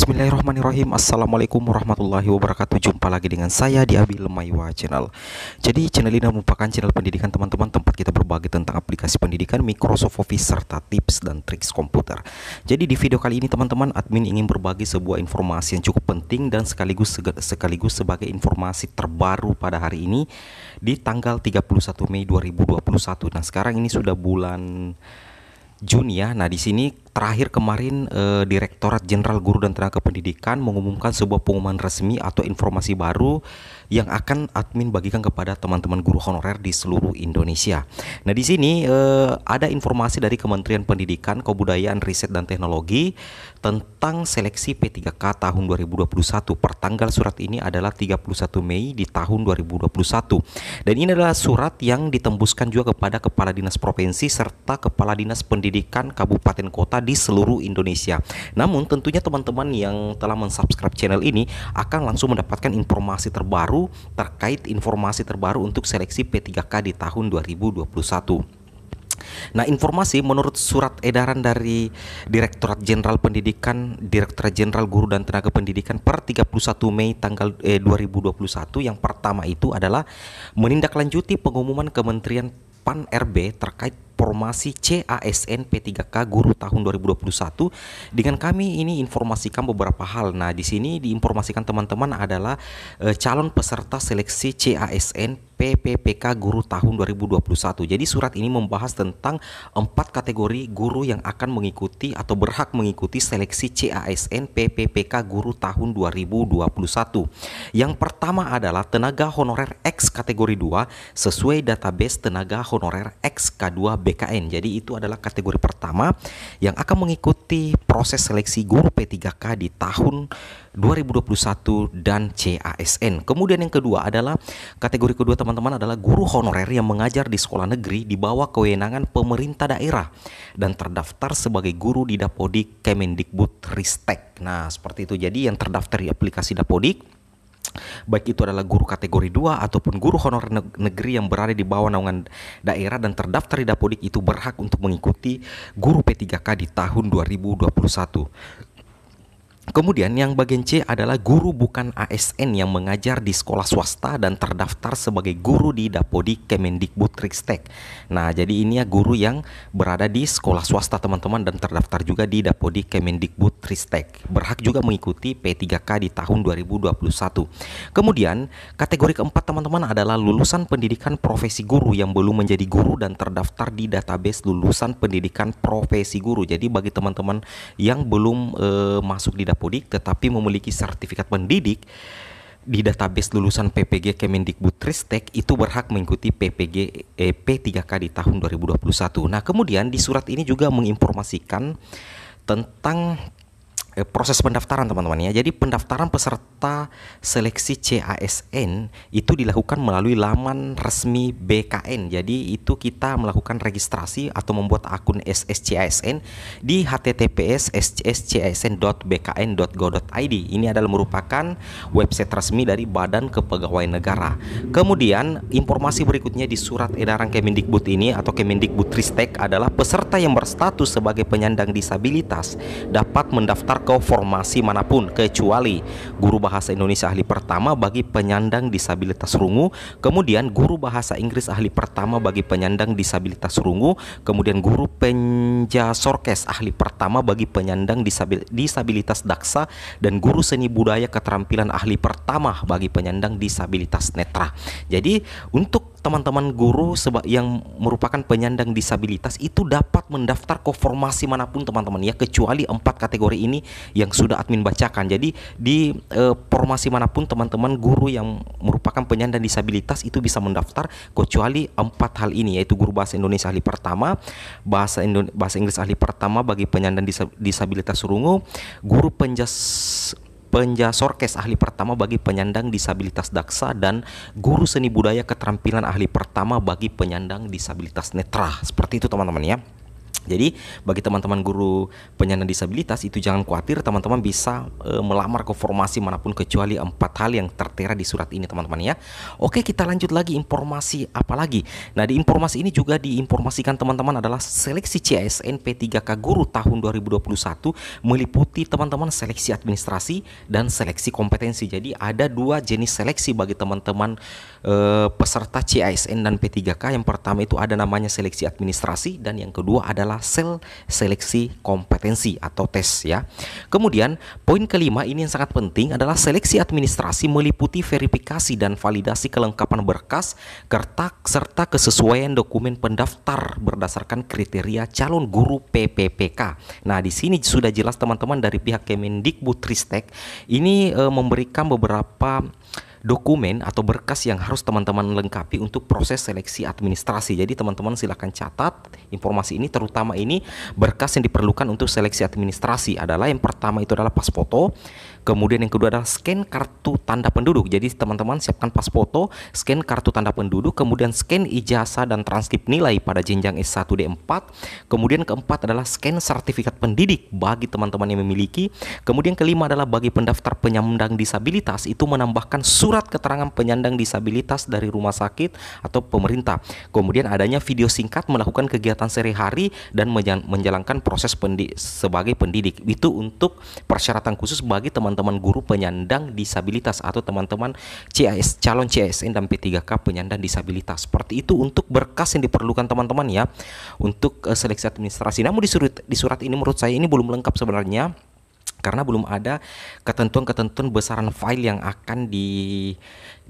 Bismillahirrahmanirrahim Assalamualaikum warahmatullahi wabarakatuh Jumpa lagi dengan saya di Abil Maywa Channel Jadi channel ini merupakan channel pendidikan teman-teman Tempat kita berbagi tentang aplikasi pendidikan Microsoft Office serta tips dan trik komputer Jadi di video kali ini teman-teman Admin ingin berbagi sebuah informasi yang cukup penting Dan sekaligus sekaligus sebagai informasi terbaru pada hari ini Di tanggal 31 Mei 2021 Nah sekarang ini sudah bulan Juni ya. Nah, di sini terakhir kemarin eh, Direktorat Jenderal Guru dan Tenaga Pendidikan mengumumkan sebuah pengumuman resmi atau informasi baru yang akan admin bagikan kepada teman-teman guru honorer di seluruh Indonesia. Nah, di sini eh, ada informasi dari Kementerian Pendidikan, Kebudayaan, Riset dan Teknologi tentang seleksi P3K tahun 2021. Pertanggal surat ini adalah 31 Mei di tahun 2021. Dan ini adalah surat yang ditembuskan juga kepada Kepala Dinas Provinsi serta Kepala Dinas Pendidikan Kabupaten Kota di di seluruh Indonesia. Namun tentunya teman-teman yang telah mensubscribe channel ini akan langsung mendapatkan informasi terbaru terkait informasi terbaru untuk seleksi P3K di tahun 2021. Nah, informasi menurut surat edaran dari Direktorat Jenderal Pendidikan, Direktorat Jenderal Guru dan Tenaga Pendidikan per 31 Mei tanggal eh, 2021 yang pertama itu adalah menindaklanjuti pengumuman Kementerian Pan RB terkait formasi CASN P3K Guru tahun 2021. Dengan kami ini informasikan beberapa hal. Nah, di sini diinformasikan teman-teman adalah e, calon peserta seleksi CASN PPPK Guru tahun 2021. Jadi surat ini membahas tentang empat kategori guru yang akan mengikuti atau berhak mengikuti seleksi CASN PPPK Guru tahun 2021. Yang pertama adalah tenaga honorer X kategori 2 sesuai database tenaga honorer X K2 BKN. Jadi itu adalah kategori pertama yang akan mengikuti proses seleksi guru P3K di tahun 2021 dan CASN. Kemudian yang kedua adalah kategori kedua teman teman-teman adalah guru honorer yang mengajar di sekolah negeri di bawah kewenangan pemerintah daerah dan terdaftar sebagai guru di Dapodik Kemendikbud Ristek. Nah, seperti itu. Jadi yang terdaftar di aplikasi Dapodik baik itu adalah guru kategori 2 ataupun guru honor negeri yang berada di bawah naungan daerah dan terdaftar di Dapodik itu berhak untuk mengikuti guru P3K di tahun 2021. Kemudian yang bagian C adalah guru bukan ASN yang mengajar di sekolah swasta dan terdaftar sebagai guru di Dapodi Kemendikbudristek. Nah, jadi ini ya guru yang berada di sekolah swasta teman-teman dan terdaftar juga di Dapodi Kemendikbudristek. Berhak juga mengikuti P3K di tahun 2021. Kemudian, kategori keempat teman-teman adalah lulusan pendidikan profesi guru yang belum menjadi guru dan terdaftar di database lulusan pendidikan profesi guru. Jadi bagi teman-teman yang belum eh, masuk di Dapodi Pudik, tetapi memiliki sertifikat pendidik di database lulusan PPG Kemendikbudristek itu berhak mengikuti PPG eh, P3K di tahun 2021. Nah, kemudian di surat ini juga menginformasikan tentang eh, proses pendaftaran teman-teman ya. Jadi pendaftaran peserta seleksi CASN itu dilakukan melalui laman resmi BKN. Jadi itu kita melakukan registrasi atau membuat akun SSCASN di https sscasnbkngoid Ini adalah merupakan website resmi dari Badan Kepegawaian Negara. Kemudian informasi berikutnya di surat edaran Kemendikbud ini atau Kemendikbud Kemendikbudristek adalah peserta yang berstatus sebagai penyandang disabilitas dapat mendaftar ke formasi manapun kecuali guru bahasa Indonesia ahli pertama bagi penyandang disabilitas rungu, kemudian guru bahasa Inggris ahli pertama bagi penyandang disabilitas rungu, kemudian guru penjasorkes ahli pertama bagi penyandang disabilitas daksa dan guru seni budaya keterampilan ahli pertama bagi penyandang disabilitas netra. Jadi untuk teman-teman guru yang merupakan penyandang disabilitas itu dapat mendaftar ke formasi manapun teman-teman ya kecuali empat kategori ini yang sudah admin bacakan jadi di e, formasi manapun teman-teman guru yang merupakan penyandang disabilitas itu bisa mendaftar kecuali empat hal ini yaitu guru bahasa Indonesia ahli pertama bahasa Indo bahasa Inggris ahli pertama bagi penyandang disabilitas rungu guru penjas Penjasorkes ahli pertama bagi penyandang disabilitas daksa dan guru seni budaya keterampilan ahli pertama bagi penyandang disabilitas netra. Seperti itu teman-teman ya. Jadi bagi teman-teman guru penyandang disabilitas itu jangan khawatir teman-teman bisa e, melamar ke formasi manapun kecuali empat hal yang tertera di surat ini teman-teman ya. Oke kita lanjut lagi informasi apa lagi? Nah di informasi ini juga diinformasikan teman-teman adalah seleksi CSN P3K Guru tahun 2021 meliputi teman-teman seleksi administrasi dan seleksi kompetensi. Jadi ada dua jenis seleksi bagi teman-teman e, peserta CSN dan P3K. Yang pertama itu ada namanya seleksi administrasi dan yang kedua adalah adalah sel seleksi kompetensi atau tes ya. Kemudian poin kelima ini yang sangat penting adalah seleksi administrasi meliputi verifikasi dan validasi kelengkapan berkas, kertas serta kesesuaian dokumen pendaftar berdasarkan kriteria calon guru PPPK. Nah, di sini sudah jelas teman-teman dari pihak Kemendikbudristek ini e, memberikan beberapa dokumen atau berkas yang harus teman-teman lengkapi untuk proses seleksi administrasi. Jadi teman-teman silahkan catat informasi ini terutama ini berkas yang diperlukan untuk seleksi administrasi adalah yang pertama itu adalah pas foto, kemudian yang kedua adalah scan kartu tanda penduduk. Jadi teman-teman siapkan pas foto, scan kartu tanda penduduk, kemudian scan ijazah dan transkrip nilai pada jenjang S1 D4. Kemudian keempat adalah scan sertifikat pendidik bagi teman-teman yang memiliki. Kemudian kelima adalah bagi pendaftar penyandang disabilitas itu menambahkan surat surat keterangan penyandang disabilitas dari rumah sakit atau pemerintah. Kemudian adanya video singkat melakukan kegiatan sehari-hari dan menjalankan proses pendi sebagai pendidik. Itu untuk persyaratan khusus bagi teman-teman guru penyandang disabilitas atau teman-teman CIS calon CSN dan P3K penyandang disabilitas. Seperti itu untuk berkas yang diperlukan teman-teman ya untuk eh, seleksi administrasi. Namun di surat ini menurut saya ini belum lengkap sebenarnya karena belum ada ketentuan-ketentuan besaran file yang akan di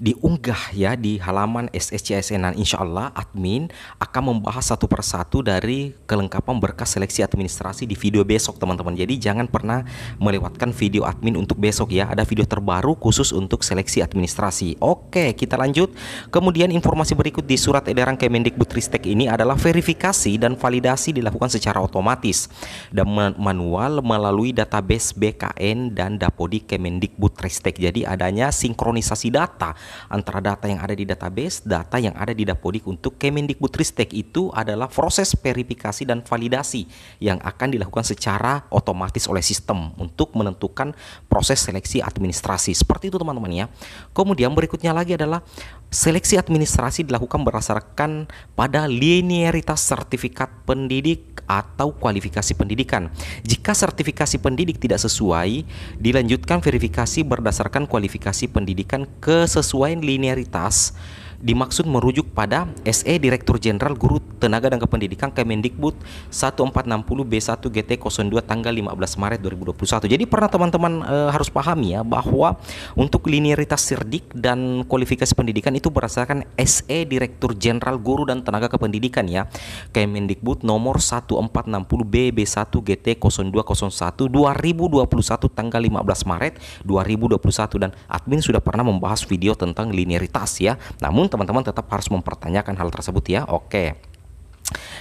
diunggah ya di halaman SSCSN dan nah, insya Allah admin akan membahas satu persatu dari kelengkapan berkas seleksi administrasi di video besok teman-teman jadi jangan pernah melewatkan video admin untuk besok ya ada video terbaru khusus untuk seleksi administrasi oke kita lanjut kemudian informasi berikut di surat edaran Kemendikbudristek ini adalah verifikasi dan validasi dilakukan secara otomatis dan manual melalui database BKN dan Dapodi Kemendikbudristek. Jadi adanya sinkronisasi data antara data yang ada di database, data yang ada di Dapodik untuk Kemendikbudristek itu adalah proses verifikasi dan validasi yang akan dilakukan secara otomatis oleh sistem untuk menentukan proses seleksi administrasi. Seperti itu teman-teman ya. Kemudian berikutnya lagi adalah seleksi administrasi dilakukan berdasarkan pada linearitas sertifikat pendidik atau kualifikasi pendidikan. Jika sertifikasi pendidik tidak sesuai sesuai, dilanjutkan verifikasi berdasarkan kualifikasi pendidikan kesesuaian linearitas dimaksud merujuk pada SE Direktur Jenderal Guru Tenaga dan Kependidikan Kemendikbud 1460 B1 GT 02 tanggal 15 Maret 2021. Jadi pernah teman-teman e, harus pahami ya bahwa untuk linearitas sirdik dan kualifikasi pendidikan itu berdasarkan SE Direktur Jenderal Guru dan Tenaga Kependidikan ya. Kemendikbud nomor 1460 B B1 GT 0201 2021 tanggal 15 Maret 2021 dan admin sudah pernah membahas video tentang linearitas ya. Namun teman-teman tetap harus mempertanyakan hal tersebut ya. Oke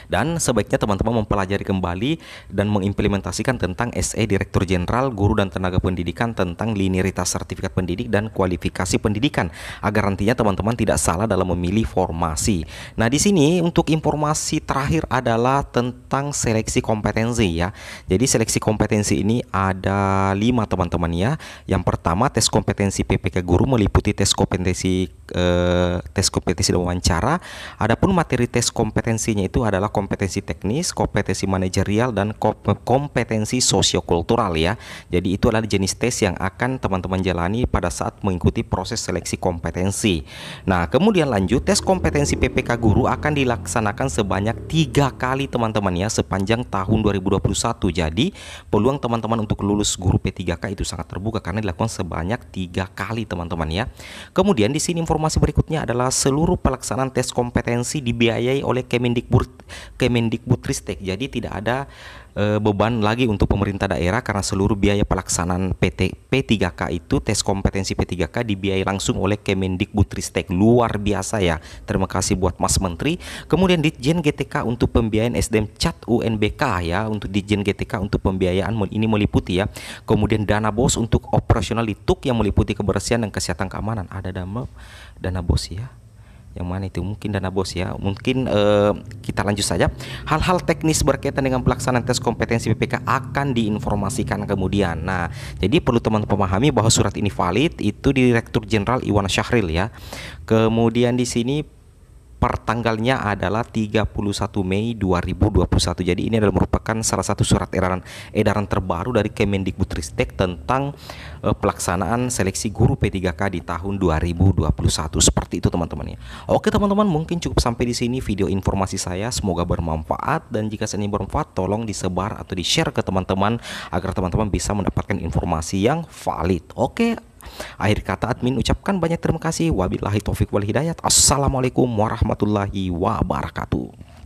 dan sebaiknya teman-teman mempelajari kembali dan mengimplementasikan tentang SE Direktur Jenderal Guru dan Tenaga Pendidikan tentang linearitas sertifikat pendidik dan kualifikasi pendidikan agar nantinya teman-teman tidak salah dalam memilih formasi. Nah, di sini untuk informasi terakhir adalah tentang seleksi kompetensi ya. Jadi seleksi kompetensi ini ada lima teman-teman ya. Yang pertama tes kompetensi PPK guru meliputi tes kompetensi eh, tes kompetensi wawancara. Adapun materi tes kompetensinya itu adalah kompetensi teknis, kompetensi manajerial dan kompetensi sosiokultural ya. Jadi itu adalah jenis tes yang akan teman-teman jalani pada saat mengikuti proses seleksi kompetensi. Nah, kemudian lanjut tes kompetensi PPK guru akan dilaksanakan sebanyak tiga kali teman-teman ya sepanjang tahun 2021. Jadi peluang teman-teman untuk lulus guru P3K itu sangat terbuka karena dilakukan sebanyak tiga kali teman-teman ya. Kemudian di sini informasi berikutnya adalah seluruh pelaksanaan tes kompetensi dibiayai oleh Kemendikbud Kemendikbudristek. Jadi tidak ada e, beban lagi untuk pemerintah daerah karena seluruh biaya pelaksanaan PT P3K itu tes kompetensi P3K dibiayai langsung oleh Kemendikbudristek. Luar biasa ya. Terima kasih buat Mas Menteri. Kemudian Ditjen GTK untuk pembiayaan SDM Cat UNBK ya untuk Ditjen GTK untuk pembiayaan ini meliputi ya. Kemudian dana BOS untuk operasional lituk yang meliputi kebersihan dan kesehatan keamanan. Ada dana dana BOS ya yang mana itu mungkin dana bos ya mungkin uh, kita lanjut saja hal-hal teknis berkaitan dengan pelaksanaan tes kompetensi ppk akan diinformasikan kemudian nah jadi perlu teman memahami bahwa surat ini valid itu Direktur Jenderal Iwan Syahril ya kemudian di sini pertanggalnya adalah 31 Mei 2021. Jadi ini adalah merupakan salah satu surat edaran edaran terbaru dari Kemendikbudristek tentang uh, pelaksanaan seleksi guru P3K di tahun 2021. Seperti itu teman-teman ya. Oke teman-teman, mungkin cukup sampai di sini video informasi saya. Semoga bermanfaat dan jika ini bermanfaat tolong disebar atau di-share ke teman-teman agar teman-teman bisa mendapatkan informasi yang valid. Oke, Akhir kata admin ucapkan banyak terima kasih. Wabillahi taufik wal hidayat. Assalamualaikum warahmatullahi wabarakatuh.